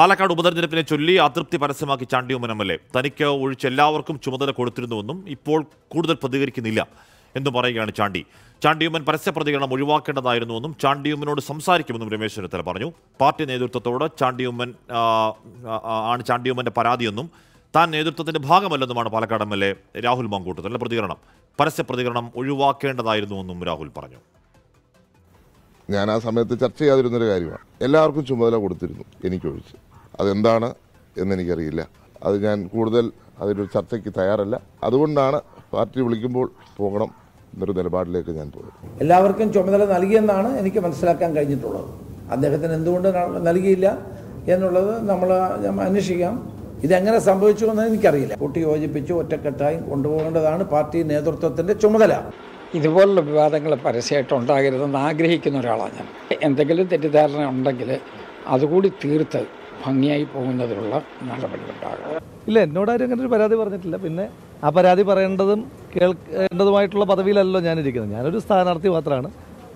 പാലക്കാട് ഉപതെരഞ്ഞെടുപ്പിനെ ചൊല്ലി അതൃപ്തി പരസ്യമാക്കി ചാണ്ടിയുമ്മൻ എം എൽ എ തനിക്ക് ഒഴിച്ച് എല്ലാവർക്കും ചുമതല കൊടുത്തിരുന്നുവെന്നും ഇപ്പോൾ കൂടുതൽ പ്രതികരിക്കുന്നില്ല എന്നും പറയുകയാണ് ചാണ്ടി ചാണ്ടിയുമ്മൻ പരസ്യ പ്രതികരണം ഒഴിവാക്കേണ്ടതായിരുന്നുവെന്നും ചാണ്ടിയുമ്മനോട് സംസാരിക്കുമെന്നും രമേശ് ചെന്നിത്തല പറഞ്ഞു പാർട്ടി നേതൃത്വത്തോട് ചാണ്ടിയുമ്മൻ ആണ് ചാണ്ടിയുമ്മൻ്റെ പരാതിയെന്നും താൻ നേതൃത്വത്തിന്റെ ഭാഗമല്ലെന്നുമാണ് Palakkad M L A Rahul മങ്കൂട്ടത്തിൻ്റെ പ്രതികരണം പരസ്യ പ്രതികരണം ഒഴിവാക്കേണ്ടതായിരുന്നുവെന്നും രാഹുൽ പറഞ്ഞു ഞാൻ ആ സമയത്ത് ചർച്ച ചെയ്യാതിരുന്നൊരു കാര്യമാണ് എല്ലാവർക്കും ചുമതല കൊടുത്തിരുന്നു എനിക്കൊഴിച്ച് അതെന്താണ് എന്നെനിക്കറിയില്ല അത് ഞാൻ കൂടുതൽ അതിലൊരു ചർച്ചയ്ക്ക് തയ്യാറല്ല അതുകൊണ്ടാണ് പാർട്ടി വിളിക്കുമ്പോൾ പോകണം എന്നൊരു നിലപാടിലേക്ക് ഞാൻ പോകും എല്ലാവർക്കും ചുമതല നൽകിയെന്നാണ് എനിക്ക് മനസ്സിലാക്കാൻ കഴിഞ്ഞിട്ടുള്ളത് അദ്ദേഹത്തിന് എന്തുകൊണ്ട് നൽകിയില്ല എന്നുള്ളത് നമ്മൾ അന്വേഷിക്കാം ഇതെങ്ങനെ സംഭവിച്ചു എന്ന് എനിക്കറിയില്ല കൂട്ടി യോജിപ്പിച്ച് ഒറ്റക്കെട്ടായി കൊണ്ടുപോകേണ്ടതാണ് പാർട്ടി നേതൃത്വത്തിൻ്റെ ചുമതല ഇതുപോലുള്ള വിവാദങ്ങൾ പരസ്യമായിട്ട് ഉണ്ടാകരുതെന്ന് ആഗ്രഹിക്കുന്ന ഒരാളാണ് ഞാൻ എന്തെങ്കിലും തെറ്റിദ്ധാരണ ഉണ്ടെങ്കിൽ അതുകൂടി തീർത്ത് ഭംഗിയായി പോകുന്നതിനുള്ള നടപടിയുണ്ടാകണം ഇല്ല ആരും അങ്ങനെ ഒരു പരാതി പറഞ്ഞിട്ടില്ല പിന്നെ ആ പരാതി പറയേണ്ടതും കേൾക്കേണ്ടതുമായിട്ടുള്ള പദവിയിലല്ലോ ഞാനിരിക്കുന്നത് ഞാനൊരു സ്ഥാനാർത്ഥി മാത്രമാണ്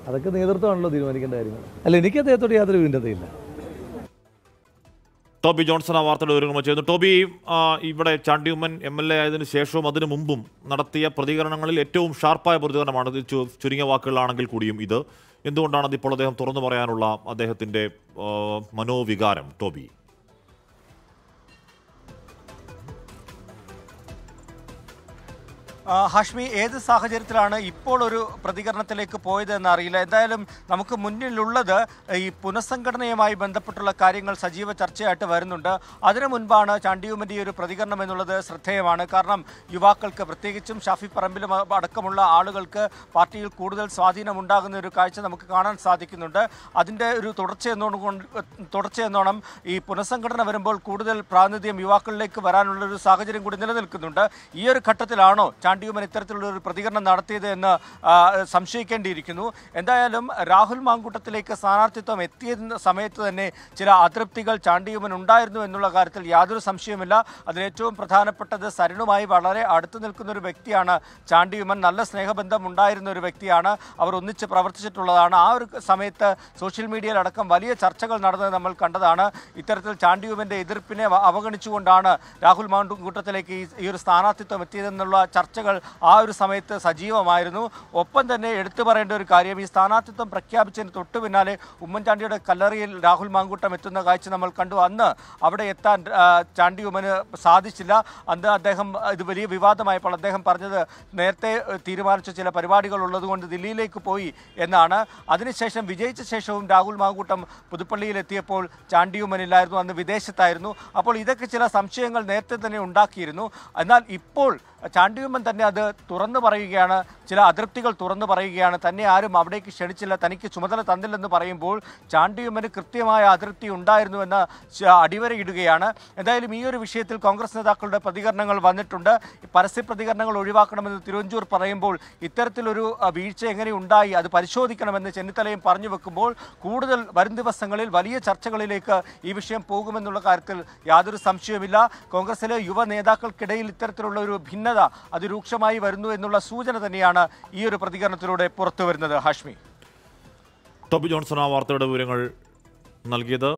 അതൊക്കെ നേതൃത്വമാണല്ലോ തീരുമാനിക്കേണ്ട കാര്യങ്ങൾ അല്ല എനിക്ക് അദ്ദേഹത്തോട് യാതൊരു വിന്നതയില്ല ടോബി ജോൺസൺ ആ വാർത്തയുടെ ഒരുങ്ങുമ്പോൾ ചെയ്യുന്നു ടോബി ഇവിടെ ചാണ്ടിയമ്മൻ എം എൽ എ ആയതിനു ശേഷവും അതിനു മുമ്പും നടത്തിയ പ്രതികരണങ്ങളിൽ ഏറ്റവും ഷാർപ്പായ പ്രതികരണമാണ് ചുരുങ്ങിയ വാക്കുകളാണെങ്കിൽ കൂടിയും ഇത് എന്തുകൊണ്ടാണ് അതിപ്പോൾ അദ്ദേഹം തുറന്നു പറയാനുള്ള അദ്ദേഹത്തിൻ്റെ മനോവികാരം ടോബി ഹാഷ്മി ഏത് സാഹചര്യത്തിലാണ് ഇപ്പോൾ ഒരു പ്രതികരണത്തിലേക്ക് പോയത് എന്നറിയില്ല എന്തായാലും നമുക്ക് മുന്നിലുള്ളത് ഈ പുനഃസംഘടനയുമായി ബന്ധപ്പെട്ടുള്ള കാര്യങ്ങൾ സജീവ ചർച്ചയായിട്ട് വരുന്നുണ്ട് അതിനു മുൻപാണ് ചാണ്ടിയുമൻ്റെ ഒരു പ്രതികരണം എന്നുള്ളത് ശ്രദ്ധേയമാണ് കാരണം യുവാക്കൾക്ക് പ്രത്യേകിച്ചും ഷാഫി പറമ്പിലും അടക്കമുള്ള ആളുകൾക്ക് പാർട്ടിയിൽ കൂടുതൽ സ്വാധീനമുണ്ടാകുന്ന ഒരു കാഴ്ച നമുക്ക് കാണാൻ സാധിക്കുന്നുണ്ട് അതിൻ്റെ ഒരു തുടർച്ച തുടർച്ചയെന്നോണം തുടർച്ച ഈ പുനഃസംഘടന വരുമ്പോൾ കൂടുതൽ പ്രാതിനിധ്യം യുവാക്കളിലേക്ക് വരാനുള്ളൊരു സാഹചര്യം കൂടി നിലനിൽക്കുന്നുണ്ട് ഈ ഒരു ഘട്ടത്തിലാണോ ചാണ്ടി ചാണ്ടിയുമൻ ഇത്തരത്തിലുള്ള ഒരു പ്രതികരണം നടത്തിയത് എന്ന് സംശയിക്കേണ്ടിയിരിക്കുന്നു എന്തായാലും രാഹുൽ മാങ്കൂട്ടത്തിലേക്ക് സ്ഥാനാർത്ഥിത്വം എത്തിയ സമയത്ത് തന്നെ ചില അതൃപ്തികൾ ചാണ്ടിയുമൻ ഉണ്ടായിരുന്നു എന്നുള്ള കാര്യത്തിൽ യാതൊരു സംശയവുമില്ല അതിലേറ്റവും പ്രധാനപ്പെട്ടത് സരണുമായി വളരെ അടുത്തു നിൽക്കുന്ന ഒരു വ്യക്തിയാണ് ചാണ്ടിയുമൻ നല്ല സ്നേഹബന്ധം ഉണ്ടായിരുന്ന ഒരു വ്യക്തിയാണ് അവർ ഒന്നിച്ച് പ്രവർത്തിച്ചിട്ടുള്ളതാണ് ആ ഒരു സമയത്ത് സോഷ്യൽ മീഡിയയിലടക്കം വലിയ ചർച്ചകൾ നടന്നത് നമ്മൾ കണ്ടതാണ് ഇത്തരത്തിൽ ചാണ്ടിയുമൻ്റെ എതിർപ്പിനെ അവഗണിച്ചുകൊണ്ടാണ് രാഹുൽ മാങ്കൂട്ടത്തിലേക്ക് ഈ ഒരു സ്ഥാനാർത്ഥിത്വം എത്തിയതെന്നുള്ള ചർച്ചകൾ ചർച്ചകൾ ആ ഒരു സമയത്ത് സജീവമായിരുന്നു ഒപ്പം തന്നെ എടുത്തു പറയേണ്ട ഒരു കാര്യം ഈ സ്ഥാനാർത്ഥിത്വം പ്രഖ്യാപിച്ചതിന് തൊട്ടു പിന്നാലെ ഉമ്മൻചാണ്ടിയുടെ കല്ലറിയിൽ രാഹുൽ മാങ്കൂട്ടം എത്തുന്ന കാഴ്ച നമ്മൾ കണ്ടു അന്ന് അവിടെ എത്താൻ ചാണ്ടി ഉമ്മന് സാധിച്ചില്ല അന്ന് അദ്ദേഹം ഇത് വലിയ വിവാദമായപ്പോൾ അദ്ദേഹം പറഞ്ഞത് നേരത്തെ തീരുമാനിച്ച ചില പരിപാടികൾ ഉള്ളതുകൊണ്ട് ദില്ലിയിലേക്ക് പോയി എന്നാണ് അതിനുശേഷം വിജയിച്ച ശേഷവും രാഹുൽ മാങ്കൂട്ടം പുതുപ്പള്ളിയിൽ എത്തിയപ്പോൾ ചാണ്ടിയുമ്മനില്ലായിരുന്നു അന്ന് വിദേശത്തായിരുന്നു അപ്പോൾ ഇതൊക്കെ ചില സംശയങ്ങൾ നേരത്തെ തന്നെ ഉണ്ടാക്കിയിരുന്നു എന്നാൽ ഇപ്പോൾ ചാണ്ടിയുമ്മൻ തന്നെ അത് തുറന്നു പറയുകയാണ് ചില അതൃപ്തികൾ തുറന്നു പറയുകയാണ് തന്നെ ആരും അവിടേക്ക് ക്ഷണിച്ചില്ല തനിക്ക് ചുമതല തന്നില്ലെന്ന് പറയുമ്പോൾ ചാണ്ടിയുമ്മന് കൃത്യമായ അതൃപ്തി ഉണ്ടായിരുന്നുവെന്ന് അടിവരയിടുകയാണ് എന്തായാലും ഈ ഒരു വിഷയത്തിൽ കോൺഗ്രസ് നേതാക്കളുടെ പ്രതികരണങ്ങൾ വന്നിട്ടുണ്ട് പരസ്യ പ്രതികരണങ്ങൾ ഒഴിവാക്കണമെന്ന് തിരുവഞ്ചൂർ പറയുമ്പോൾ ഇത്തരത്തിലൊരു വീഴ്ച എങ്ങനെ ഉണ്ടായി അത് പരിശോധിക്കണമെന്ന് ചെന്നിത്തലയും പറഞ്ഞു വെക്കുമ്പോൾ കൂടുതൽ വരും ദിവസങ്ങളിൽ വലിയ ചർച്ചകളിലേക്ക് ഈ വിഷയം പോകുമെന്നുള്ള കാര്യത്തിൽ യാതൊരു സംശയവുമില്ല കോൺഗ്രസിലെ യുവ നേതാക്കൾക്കിടയിൽ ഇത്തരത്തിലുള്ള ഒരു ഭിന്നത ഭിന്നത അതിരൂക്ഷമായി വരുന്നു എന്നുള്ള സൂചന തന്നെയാണ് ഈ ഒരു പ്രതികരണത്തിലൂടെ പുറത്തു വരുന്നത് ഹാഷ്മി ടോബി ജോൺസൺ ആ വാർത്തയുടെ വിവരങ്ങൾ നൽകിയത്